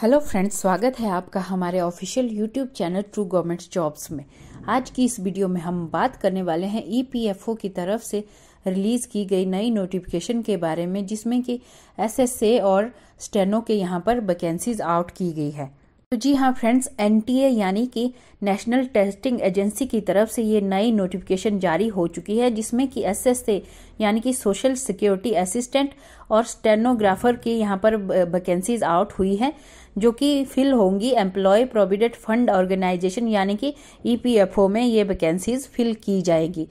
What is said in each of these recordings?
hello friends स्वागत है आपका हमारे official YouTube channel true government jobs में आज की इस वीडियो में हम बात करने वाले हैं ईपीएफओ e की तरफ से रिलीज़ की गई नई नोटिफिकेशन के बारे में जिसमें कि एसएसए और स्टेनो के यहाँ पर वैकेंसीज आउट की गई है तो जी हाँ फ्रेंड्स एनटीए यानी कि नेशनल टेस्टिंग एजेंसी की तरफ से ये नई नोटिफिकेशन जारी हो चुकी है जिसमें कि एस यानी कि सोशल सिक्योरिटी असिस्टेंट और स्टेनोग्राफर की यहाँ पर वैकेंसीज आउट हुई है जो कि फिल होंगी एम्प्लॉय प्रोविडेंट फंड ऑर्गेनाइजेशन यानी कि ईपीएफओ e में ये वैकेंसीज फिल की जाएगी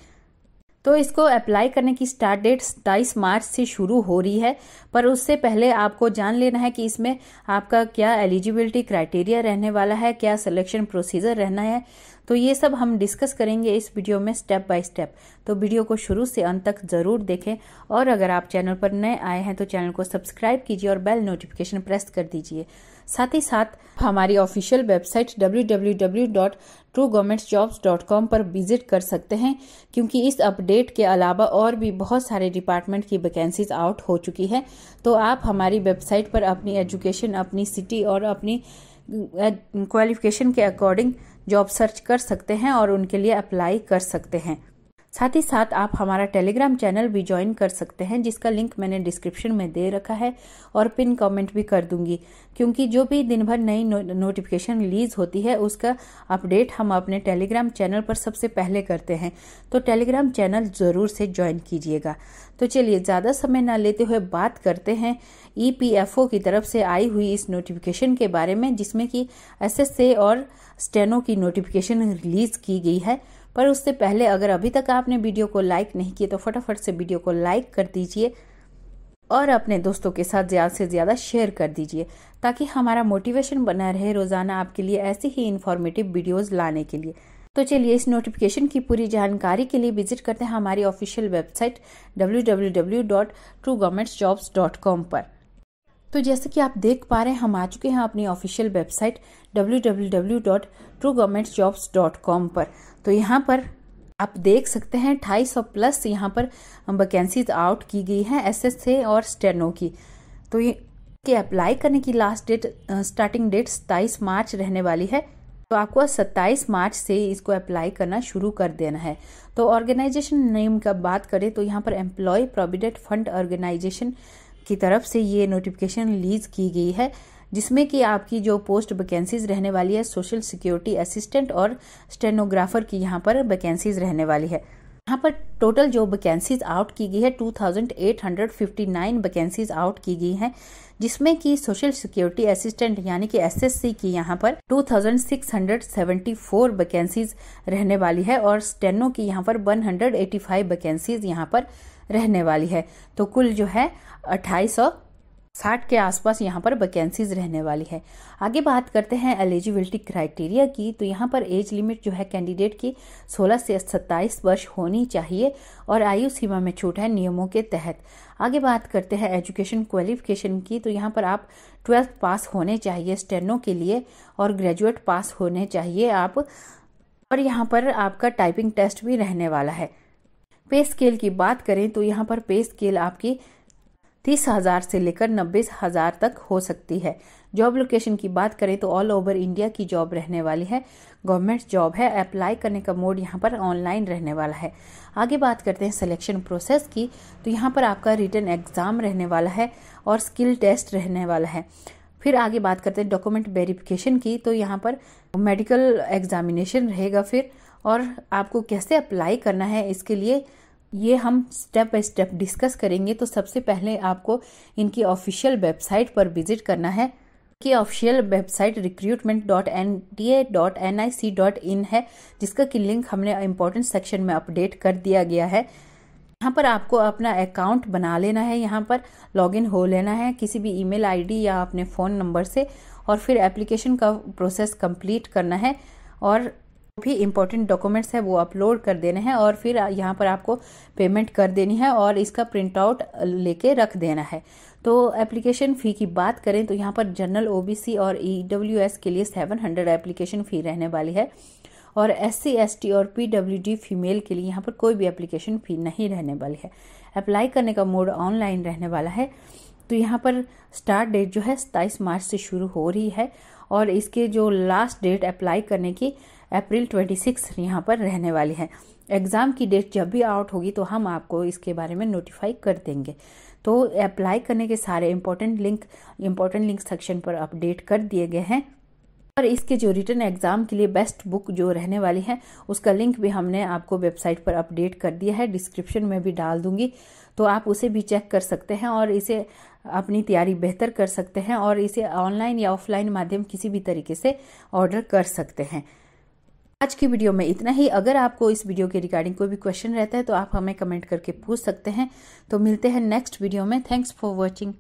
तो इसको अप्लाई करने की स्टार्ट डेट सताईस मार्च से शुरू हो रही है पर उससे पहले आपको जान लेना है कि इसमें आपका क्या एलिजिबिलिटी क्राइटेरिया रहने वाला है क्या सिलेक्शन प्रोसीजर रहना है तो ये सब हम डिस्कस करेंगे इस वीडियो में स्टेप बाय स्टेप तो वीडियो को शुरू से अंत तक ज़रूर देखें और अगर आप चैनल पर नए आए हैं तो चैनल को सब्सक्राइब कीजिए और बेल नोटिफिकेशन प्रेस कर दीजिए साथ ही साथ हमारी ऑफिशियल वेबसाइट डब्ल्यू पर विजिट कर सकते हैं क्योंकि इस अपडेट के अलावा और भी बहुत सारे डिपार्टमेंट की वैकेंसीज आउट हो चुकी है तो आप हमारी वेबसाइट पर अपनी एजुकेशन अपनी सिटी और अपनी क्वालिफिकेशन के अकॉर्डिंग जॉब सर्च कर सकते हैं और उनके लिए अप्लाई कर सकते हैं साथ ही साथ आप हमारा टेलीग्राम चैनल भी ज्वाइन कर सकते हैं जिसका लिंक मैंने डिस्क्रिप्शन में दे रखा है और पिन कमेंट भी कर दूंगी क्योंकि जो भी दिन भर नई नो, नोटिफिकेशन रिलीज होती है उसका अपडेट हम अपने टेलीग्राम चैनल पर सबसे पहले करते हैं तो टेलीग्राम चैनल ज़रूर से ज्वाइन कीजिएगा तो चलिए ज़्यादा समय ना लेते हुए बात करते हैं ईपीएफओ e की तरफ से आई हुई इस नोटिफिकेशन के बारे में जिसमें कि एसएससी और स्टेनो की नोटिफिकेशन रिलीज़ की गई है पर उससे पहले अगर अभी तक आपने वीडियो को लाइक नहीं किया तो फटाफट से वीडियो को लाइक कर दीजिए और अपने दोस्तों के साथ ज़्यादा से ज़्यादा शेयर कर दीजिए ताकि हमारा मोटिवेशन बना रहे रोज़ाना आपके लिए ऐसी ही इन्फॉर्मेटिव वीडियोज़ लाने के लिए तो चलिए इस नोटिफिकेशन की पूरी जानकारी के लिए विजिट करते हैं हमारी ऑफिशियल वेबसाइट डब्ल्यू पर तो जैसे कि आप देख पा रहे हैं हम आ चुके हैं अपनी ऑफिशियल वेबसाइट डब्ल्यू पर तो यहाँ पर आप देख सकते हैं ढाई सौ प्लस यहाँ पर वैकेंसीज आउट की गई हैं एस और स्टेनो की तो ये के अप्लाई करने की लास्ट डेट स्टार्टिंग डेट सत्ताईस मार्च रहने वाली है तो आपको सत्ताईस मार्च से इसको अप्लाई करना शुरू कर देना है तो ऑर्गेनाइजेशन नेम का बात करें तो यहाँ पर एम्प्लॉय प्रोविडेंट फंड ऑर्गेनाइजेशन की तरफ से ये नोटिफिकेशन रिलीज़ की गई है जिसमें कि आपकी जो पोस्ट वैकेंसीज रहने वाली है सोशल सिक्योरिटी असिस्टेंट और स्टेनोग्राफर की यहाँ पर वैकेंसीज रहने वाली है यहाँ पर टोटल जो वैकेंसीज आउट की गई है 2859 वैकेंसीज आउट की गई हैं जिसमें कि सोशल सिक्योरिटी असिस्टेंट यानी कि एसएससी की यहाँ पर 2674 वैकेंसीज रहने वाली है और स्टेनो की यहाँ पर 185 वैकेंसीज यहाँ पर रहने वाली है तो कुल जो है अट्ठाईस साठ के आसपास यहाँ पर वैकेंसीज रहने वाली है आगे बात करते हैं एलिजिबिलिटी क्राइटेरिया की तो यहाँ पर एज लिमिट जो है कैंडिडेट की 16 से 27 वर्ष होनी चाहिए और आयु सीमा में छूट है नियमों के तहत आगे बात करते हैं एजुकेशन क्वालिफिकेशन की तो यहाँ पर आप ट्वेल्थ पास होने चाहिए स्टेनो के लिए और ग्रेजुएट पास होने चाहिए आप और यहाँ पर आपका टाइपिंग टेस्ट भी रहने वाला है पे स्केल की बात करें तो यहाँ पर पे स्केल आपकी तीस हज़ार से लेकर नब्बे हज़ार तक हो सकती है जॉब लोकेशन की बात करें तो ऑल ओवर इंडिया की जॉब रहने वाली है गवर्नमेंट जॉब है अप्लाई करने का मोड यहाँ पर ऑनलाइन रहने वाला है आगे बात करते हैं सिलेक्शन प्रोसेस की तो यहाँ पर आपका रिटर्न एग्ज़ाम रहने वाला है और स्किल टेस्ट रहने वाला है फिर आगे बात करते हैं डॉक्यूमेंट वेरिफिकेशन की तो यहाँ पर मेडिकल एग्जामिनेशन रहेगा फिर और आपको कैसे अप्लाई करना है इसके लिए ये हम स्टेप बाय स्टेप डिस्कस करेंगे तो सबसे पहले आपको इनकी ऑफिशियल वेबसाइट पर विजिट करना है कि official website recruitment dot N T A dot N I C dot in है जिसका कि लिंक हमने इम्पोर्टेंट सेक्शन में अपडेट कर दिया गया है यहाँ पर आपको अपना अकाउंट बना लेना है यहाँ पर लॉगिन हो लेना है किसी भी ईमेल आईडी या अपने फ़ोन नंबर से और फिर एप्लीकेशन का प्रोसेस कंप्लीट करना है और भी इम्पोर्टेंट डॉक्यूमेंट्स है वो अपलोड कर देने हैं और फिर यहाँ पर आपको पेमेंट कर देनी है और इसका प्रिंट आउट लेके रख देना है तो एप्लीकेशन फ़ी की बात करें तो यहाँ पर जनरल ओबीसी और ई e के लिए सेवन हंड्रेड एप्लीकेशन फ़ी रहने वाली है और एस सी एस टी और पी डब्ल्यू डी फीमेल के लिए यहाँ पर कोई भी एप्लीकेशन फ़ी नहीं रहने वाली है अप्लाई करने का मोड ऑनलाइन रहने वाला है तो यहाँ पर स्टार्ट डेट जो है सत्ताईस मार्च से शुरू हो रही है और इसके जो लास्ट डेट अप्लाई करने की अप्रैल ट्वेंटी सिक्स यहाँ पर रहने वाली है एग्ज़ाम की डेट जब भी आउट होगी तो हम आपको इसके बारे में नोटिफाई कर देंगे तो अप्लाई करने के सारे important link important link section पर अपडेट कर दिए गए हैं और इसके जो रिटर्न एग्ज़ाम के लिए बेस्ट बुक जो रहने वाली है उसका लिंक भी हमने आपको वेबसाइट पर अपडेट कर दिया है डिस्क्रिप्शन में भी डाल दूंगी तो आप उसे भी चेक कर सकते हैं और इसे अपनी तैयारी बेहतर कर सकते हैं और इसे ऑनलाइन या ऑफलाइन माध्यम किसी भी तरीके से ऑर्डर कर सकते हैं आज की वीडियो में इतना ही अगर आपको इस वीडियो के रिगार्डिंग कोई भी क्वेश्चन रहता है तो आप हमें कमेंट करके पूछ सकते हैं तो मिलते हैं नेक्स्ट वीडियो में थैंक्स फॉर वॉचिंग